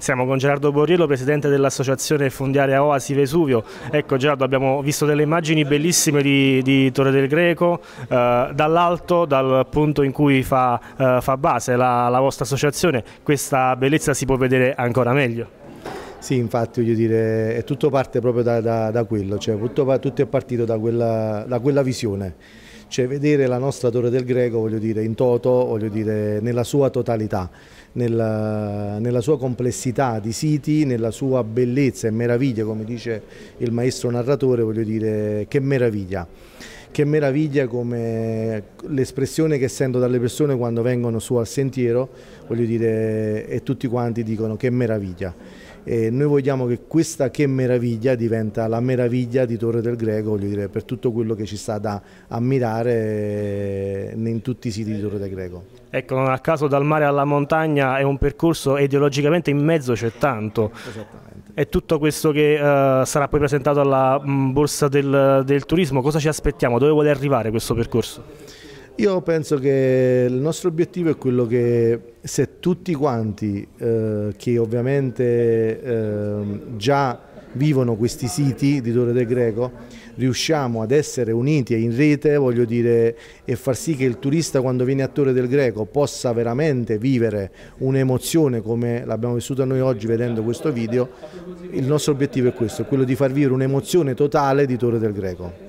Siamo con Gerardo Borriello, presidente dell'associazione fondiaria Oasi Vesuvio. Ecco Gerardo, abbiamo visto delle immagini bellissime di, di Torre del Greco, eh, dall'alto, dal punto in cui fa, eh, fa base la, la vostra associazione, questa bellezza si può vedere ancora meglio. Sì, infatti, voglio dire, è tutto parte proprio da, da, da quello, cioè tutto, tutto, è partito da quella, da quella visione cioè vedere la nostra Torre del Greco, voglio dire, in toto, voglio dire, nella sua totalità, nella, nella sua complessità di siti, nella sua bellezza e meraviglia, come dice il maestro narratore, voglio dire, che meraviglia che meraviglia come l'espressione che sento dalle persone quando vengono su al sentiero, voglio dire, e tutti quanti dicono che meraviglia. E noi vogliamo che questa che meraviglia diventa la meraviglia di Torre del Greco, voglio dire, per tutto quello che ci sta da ammirare in tutti i siti di Torre del Greco. Ecco, non a caso dal mare alla montagna è un percorso ideologicamente in mezzo c'è tanto. Esatto è tutto questo che uh, sarà poi presentato alla mh, mm, borsa del, del turismo, cosa ci aspettiamo, dove vuole arrivare questo percorso? Io penso che il nostro obiettivo è quello che se tutti quanti eh, che ovviamente eh, già vivono questi siti di Torre del Greco, riusciamo ad essere uniti e in rete, voglio dire, e far sì che il turista quando viene a Torre del Greco possa veramente vivere un'emozione come l'abbiamo vissuta noi oggi vedendo questo video, il nostro obiettivo è questo, quello di far vivere un'emozione totale di Torre del Greco.